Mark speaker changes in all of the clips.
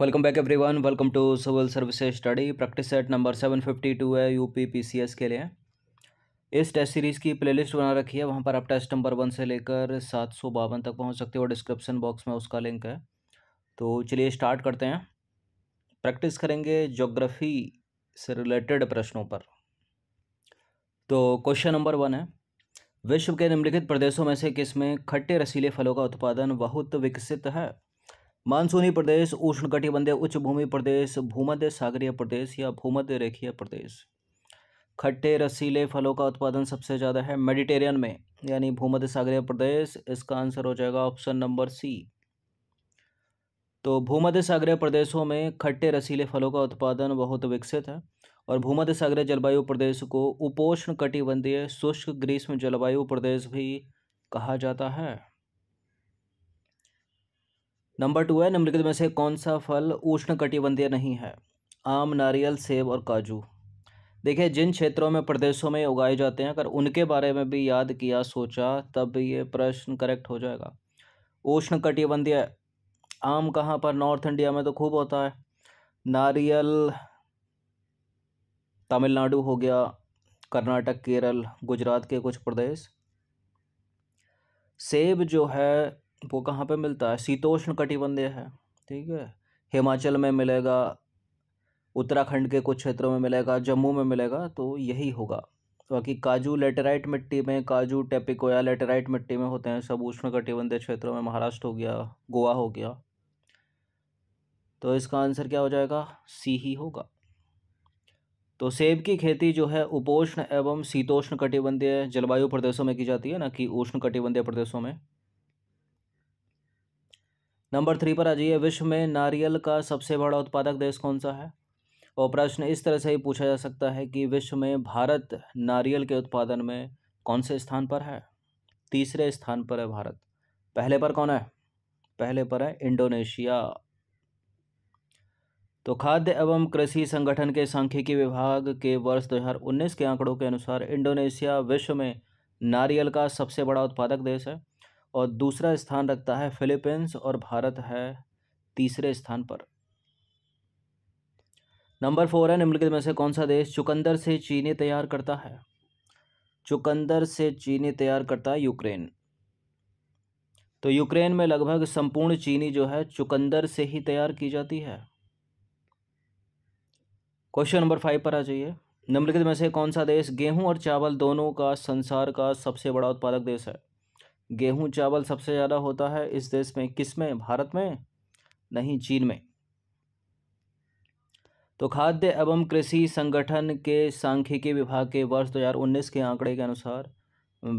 Speaker 1: welcome back everyone welcome to civil services study practice set number seven fifty two है UP PCS के लिए इस test series की playlist बना रखी है वहाँ पर आप टेस्ट नंबर वन से लेकर सात सौ बावन तक पहुँच सकते हो डिस्क्रिप्शन बॉक्स में उसका लिंक है तो चलिए स्टार्ट करते हैं प्रैक्टिस करेंगे जोग्राफ़ी से रिलेटेड प्रश्नों पर तो क्वेश्चन नंबर वन है विश्व के निम्नलिखित प्रदेशों में से किस में खट्टे रसीले फलों का उत्पादन बहुत विकसित है मानसूनी प्रदेश उष्णकटिबंधीय उच्च भूमि प्रदेश भूमध्य सागरीय प्रदेश या भूमध्य रेखीय प्रदेश खट्टे रसीले फलों का उत्पादन सबसे ज़्यादा है मेडिटेरियन में यानी भूमध्य सागरीय प्रदेश इसका आंसर हो जाएगा ऑप्शन नंबर सी तो भूमध्य सागरीय प्रदेशों में खट्टे रसीले फलों का उत्पादन बहुत विकसित है और भूमध्य सागरीय जलवायु प्रदेश को उपोष्ण कटिबंधीय शुष्क ग्रीष्म जलवायु प्रदेश भी कहा जाता है नंबर टू है निम्नलिखित में से कौन सा फल उष्ण कटिबंधीय नहीं है आम नारियल सेब और काजू देखिए जिन क्षेत्रों में प्रदेशों में उगाए जाते हैं अगर उनके बारे में भी याद किया सोचा तब ये प्रश्न करेक्ट हो जाएगा उष्ण कटिबंधीय आम कहाँ पर नॉर्थ इंडिया में तो खूब होता है नारियल तमिलनाडु हो गया कर्नाटक केरल गुजरात के कुछ प्रदेश सेब जो है वो कहाँ पे मिलता है शीतोष्ण कटिबंधीय है ठीक है हिमाचल में मिलेगा उत्तराखंड के कुछ क्षेत्रों में मिलेगा जम्मू में मिलेगा तो यही होगा बाकी काजू लेटेराइट मिट्टी में काजू टेपिकोया लेटेराइट मिट्टी में होते हैं सब उष्ण कटिबंधीय क्षेत्रों में महाराष्ट्र हो गया गोवा हो गया तो इसका आंसर क्या हो जाएगा सी ही होगा तो सेब की खेती जो है उपोष्ण एवं शीतोष्ण कटिबंधीय जलवायु प्रदेशों में की जाती है ना कि उष्ण कटिबंधीय प्रदेशों में नंबर थ्री पर आ जाइए विश्व में नारियल का सबसे बड़ा उत्पादक देश कौन सा है और प्रश्न इस तरह से ही पूछा जा सकता है कि विश्व में भारत नारियल के उत्पादन में कौन से स्थान पर है तीसरे स्थान पर है भारत पहले पर कौन है पहले पर है इंडोनेशिया तो खाद्य एवं कृषि संगठन के सांख्यिकी विभाग के वर्ष 2019 के आंकड़ों के अनुसार इंडोनेशिया विश्व में नारियल का सबसे बड़ा उत्पादक देश है और दूसरा स्थान रखता है फिलीपींस और भारत है तीसरे स्थान पर नंबर फोर है निम्नलिखित में से कौन सा देश चुकंदर से चीनी तैयार करता है चुकंदर से चीनी तैयार करता है यूक्रेन तो यूक्रेन में लगभग संपूर्ण चीनी जो है चुकंदर से ही तैयार की जाती है क्वेश्चन नंबर फाइव पर आ जाइए निम्नलिखित में से कौन सा देश गेहूं और चावल दोनों का संसार का सबसे बड़ा उत्पादक देश है गेहूँ चावल सबसे ज़्यादा होता है इस देश में किस में भारत में नहीं चीन में तो खाद्य एवं कृषि संगठन के सांख्यिकी विभाग के वर्ष 2019 के आंकड़े के अनुसार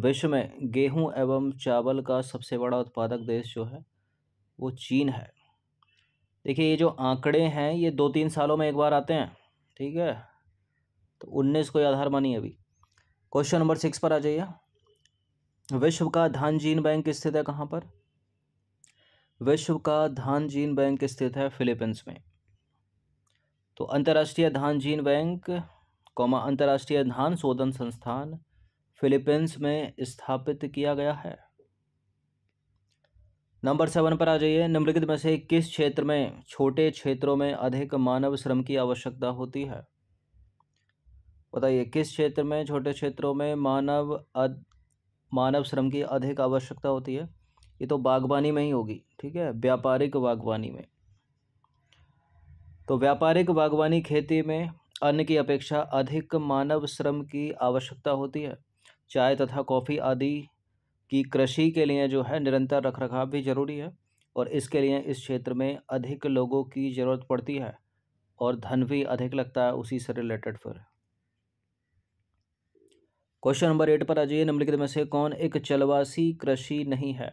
Speaker 1: विश्व में गेहूं एवं चावल का सबसे बड़ा उत्पादक देश जो है वो चीन है देखिए ये जो आंकड़े हैं ये दो तीन सालों में एक बार आते हैं ठीक है तो उन्नीस को आधार मानिए अभी क्वेश्चन नंबर सिक्स पर आ जाइए विश्व का धान जीन बैंक स्थित है कहाँ पर विश्व का धान जीन बैंक स्थित है फिलीपींस में तो अंतर्राष्ट्रीय धान जीन बैंक कौमा अंतर्राष्ट्रीय धान शोधन संस्थान फिलीपींस में स्थापित किया गया है नंबर सेवन पर आ जाइए निम्नलिखित में से किस क्षेत्र में छोटे क्षेत्रों में अधिक मानव श्रम की आवश्यकता होती है बताइए किस क्षेत्र में छोटे क्षेत्रों में मानव मानव श्रम की अधिक आवश्यकता होती है ये तो बागवानी में ही होगी ठीक है व्यापारिक बागवानी में तो व्यापारिक बागवानी खेती में अन्य की अपेक्षा अधिक मानव श्रम की आवश्यकता होती है चाय तथा कॉफ़ी आदि की कृषि के लिए जो है निरंतर रखरखाव भी जरूरी है और इसके लिए इस क्षेत्र में अधिक लोगों की ज़रूरत पड़ती है और धन भी अधिक लगता है उसी से रिलेटेड फिर क्वेश्चन नंबर एट पर आ जाइए निम्नलिखित में से कौन एक चलवासी कृषि नहीं है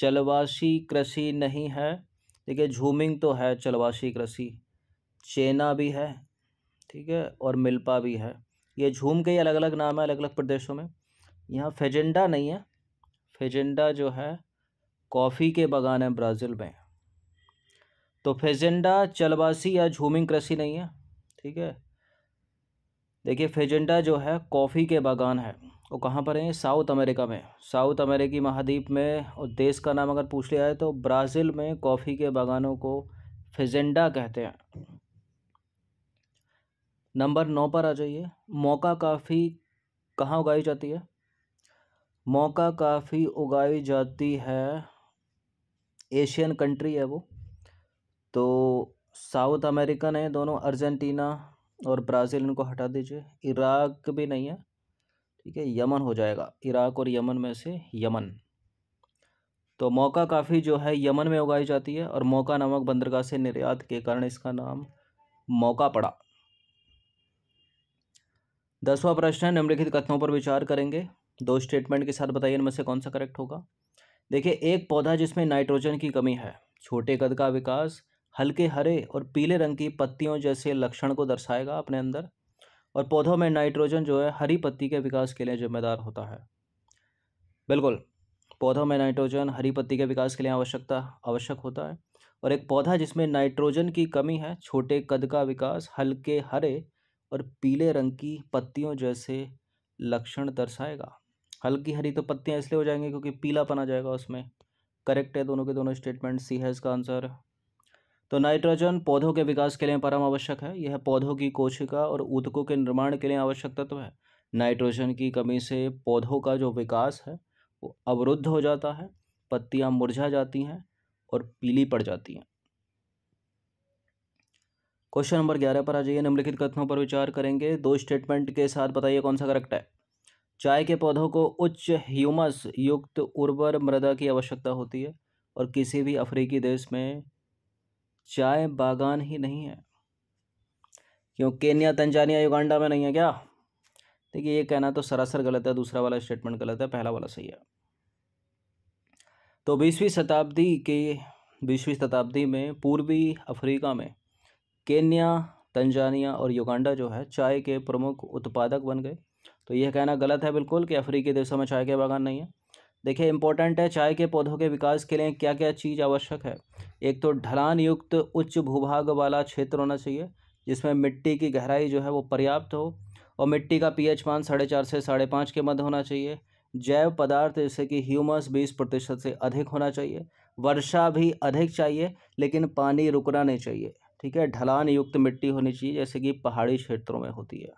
Speaker 1: चलवासी कृषि नहीं है देखिए झूमिंग तो है चलवासी कृषि चेना भी है ठीक है और मिल्पा भी है ये झूम के अलग अलग नाम है अलग अलग प्रदेशों में यहाँ फेजेंडा नहीं है फेजेंडा जो है कॉफ़ी के बागान है ब्राज़ील में तो फेजेंडा चलवासी या झूमिंग कृषि नहीं है ठीक है देखिए फेजेंडा जो है कॉफ़ी के बागान है वो कहाँ पर हैं साउथ अमेरिका में साउथ अमेरिकी महाद्वीप में और देश का नाम अगर पूछ लिया है तो ब्राज़ील में कॉफ़ी के बागानों को फेजेंडा कहते हैं नंबर नौ पर आ जाइए मौका काफ़ी कहाँ उगाई जाती है मौका काफ़ी उगाई जाती है एशियन कंट्री है वो तो साउथ अमेरिकन है दोनों अर्जेंटीना और ब्राज़ील इनको हटा दीजिए इराक भी नहीं है ठीक है यमन हो जाएगा इराक और यमन में से यमन तो मौका काफ़ी जो है यमन में उगाई जाती है और मौका नामक बंदरगाह से निर्यात के कारण इसका नाम मौका पड़ा दसवां प्रश्न है निम्नलिखित कथनों पर विचार करेंगे दो स्टेटमेंट के साथ बताइए इनमें से कौन सा करेक्ट होगा देखिए एक पौधा जिसमें नाइट्रोजन की कमी है छोटे कद का विकास हल्के हरे और पीले रंग की पत्तियों जैसे लक्षण को दर्शाएगा अपने अंदर और पौधों में नाइट्रोजन जो है हरी पत्ती के विकास के लिए जिम्मेदार होता है बिल्कुल पौधों में नाइट्रोजन हरी पत्ती के विकास के लिए आवश्यकता आवश्यक होता है और एक पौधा जिसमें नाइट्रोजन की कमी है छोटे कद का विकास हल्के हरे और पीले रंग की पत्तियों जैसे लक्षण दर्शाएगा हल्की हरी तो पत्तियाँ इसलिए हो जाएंगी क्योंकि पीलापन आ जाएगा उसमें करेक्ट है दोनों के दोनों स्टेटमेंट सी है इसका आंसर तो नाइट्रोजन पौधों के विकास के लिए परम आवश्यक है यह पौधों की कोशिका और ऊतकों के निर्माण के लिए आवश्यक तत्व है नाइट्रोजन की कमी से पौधों का जो विकास है वो अवरुद्ध हो जाता है पत्तियां मुरझा जाती हैं और पीली पड़ जाती हैं क्वेश्चन नंबर ग्यारह पर आ जाइए निम्नलिखित कथनों पर विचार करेंगे दो स्टेटमेंट के साथ बताइए कौन सा करेक्ट है चाय के पौधों को उच्च ह्यूमस युक्त उर्वर मृदा की आवश्यकता होती है और किसी भी अफ्रीकी देश में चाय बागान ही नहीं है क्यों केन्या तंजानिया युगांडा में नहीं है क्या देखिए ये कहना तो सरासर गलत है दूसरा वाला स्टेटमेंट गलत है पहला वाला सही है तो बीसवीं शताब्दी के बीसवीं शताब्दी में पूर्वी अफ्रीका में केन्या तंजानिया और युगांडा जो है चाय के प्रमुख उत्पादक बन गए तो यह कहना गलत है बिल्कुल कि अफ्रीकी देशों में चाय के बागान नहीं है देखिए इंपॉर्टेंट है चाय के पौधों के विकास के लिए क्या क्या चीज़ आवश्यक है एक तो ढलान युक्त उच्च भूभाग वाला क्षेत्र होना चाहिए जिसमें मिट्टी की गहराई जो है वो पर्याप्त हो और मिट्टी का पीएच मान साढ़े चार से साढ़े पाँच के मध्य होना चाहिए जैव पदार्थ जैसे कि ह्यूमस बीस प्रतिशत से अधिक होना चाहिए वर्षा भी अधिक चाहिए लेकिन पानी रुकना नहीं चाहिए ठीक है ढलान युक्त मिट्टी होनी चाहिए जैसे कि पहाड़ी क्षेत्रों में होती है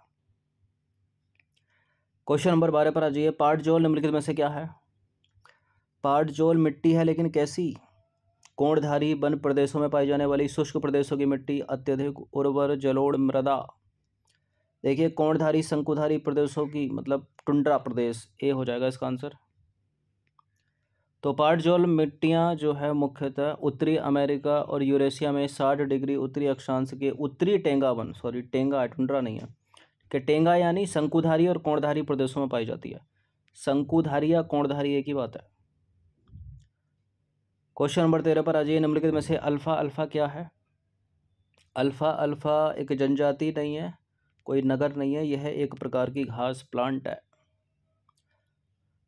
Speaker 1: क्वेश्चन नंबर बारह पर आ जाइए पार्ट जोल निम्नलिखित में से क्या है पाटजोल मिट्टी है लेकिन कैसी कोणधारी वन प्रदेशों में पाई जाने वाली शुष्क प्रदेशों की मिट्टी अत्यधिक उर्वर जलोड़ मृदा देखिए कोणधारी शंकुधारी प्रदेशों की मतलब टुंड्रा प्रदेश ए हो जाएगा इसका आंसर तो पाटजोल मिट्टियाँ जो है मुख्यतः उत्तरी अमेरिका और यूरेशिया में साठ डिग्री उत्तरी अक्षांश के उत्तरी टेंगा वन सॉरी टेंगा टुंड्रा नहीं है कि टेंगा यानी शंकुधारी और कोणधारी प्रदेशों में पाई जाती है शंकुधारी या कोणधारी एक ही बात है क्वेश्चन नंबर तेरह पर आ जाइए निम्नलिखित में से अल्फ़ा अल्फ़ा क्या है अल्फ़ा अल्फ़ा एक जनजाति नहीं है कोई नगर नहीं है यह एक प्रकार की घास प्लांट है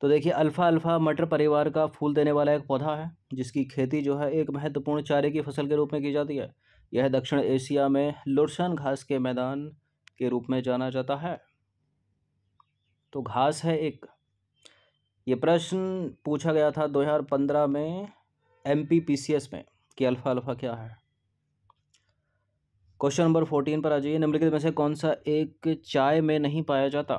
Speaker 1: तो देखिए अल्फ़ा अल्फ़ा मटर परिवार का फूल देने वाला एक पौधा है जिसकी खेती जो है एक महत्वपूर्ण चारे की फसल के रूप में की जाती है यह दक्षिण एशिया में लुरसन घास के मैदान के रूप में जाना जाता है तो घास है एक ये प्रश्न पूछा गया था 2015 में M P P C S में कि अल्फ़ा अल्फ़ा क्या है क्वेश्चन नंबर फोर्टीन पर आ जाइए निम्नलिखित में से कौन सा एक चाय में नहीं पाया जाता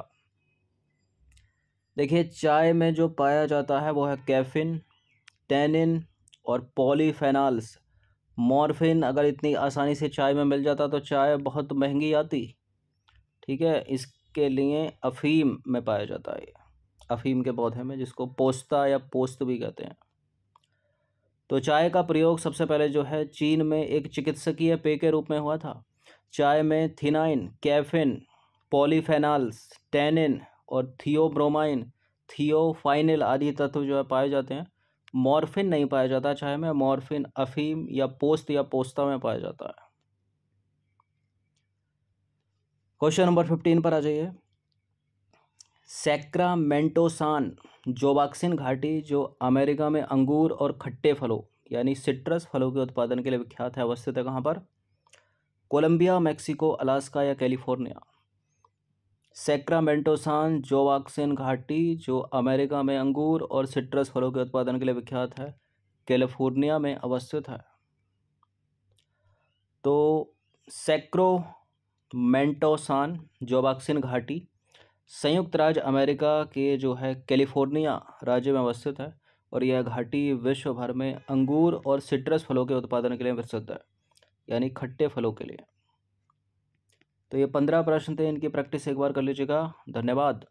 Speaker 1: देखिए चाय में जो पाया जाता है वो है कैफिन टैनिन और पॉलीफेनाल्स मॉर्फिन अगर इतनी आसानी से चाय में मिल जाता तो चाय बहुत महंगी आती ठीक है इसके लिए अफीम में पाया जाता है अफीम के पौधे में जिसको पोस्ता या पोस्त भी कहते हैं तो चाय का प्रयोग सबसे पहले जो है चीन में एक चिकित्सकीय पेय के रूप में हुआ था चाय में थिनाइन कैफिन पॉलीफेनाल्स टैनिन और थियोब्रोमाइन थियोफाइनिल आदि तत्व जो है पाए जाते हैं मॉर्फिन नहीं पाया जाता चाय में मॉर्फिन अफीम या पोस्त या पोस्ता में पाया जाता है क्वेश्चन नंबर फिफ्टीन पर आ जाइए सैक्रामेंटोसान जोबाक्सिन घाटी जो अमेरिका में अंगूर और खट्टे फलों यानी सिट्रस फलों के उत्पादन के लिए विख्यात है अवस्थित है कहाँ पर कोलंबिया मैक्सिको अलास्का या कैलिफोर्निया सैक्रामेंटोसान जोवाक्सिन घाटी जो अमेरिका में अंगूर और सिट्रस फलों के उत्पादन के लिए विख्यात है कैलिफोर्निया में अवस्थित है तो सैक्रोमेंटोसान जोबाक्सिन घाटी संयुक्त राज्य अमेरिका के जो है कैलिफोर्निया राज्य में अवस्थित है और यह घाटी विश्व भर में अंगूर और सिट्रस फलों के उत्पादन के लिए प्रसिद्ध है यानी खट्टे फलों के लिए तो ये पंद्रह प्रश्न थे इनकी प्रैक्टिस एक बार कर लीजिएगा धन्यवाद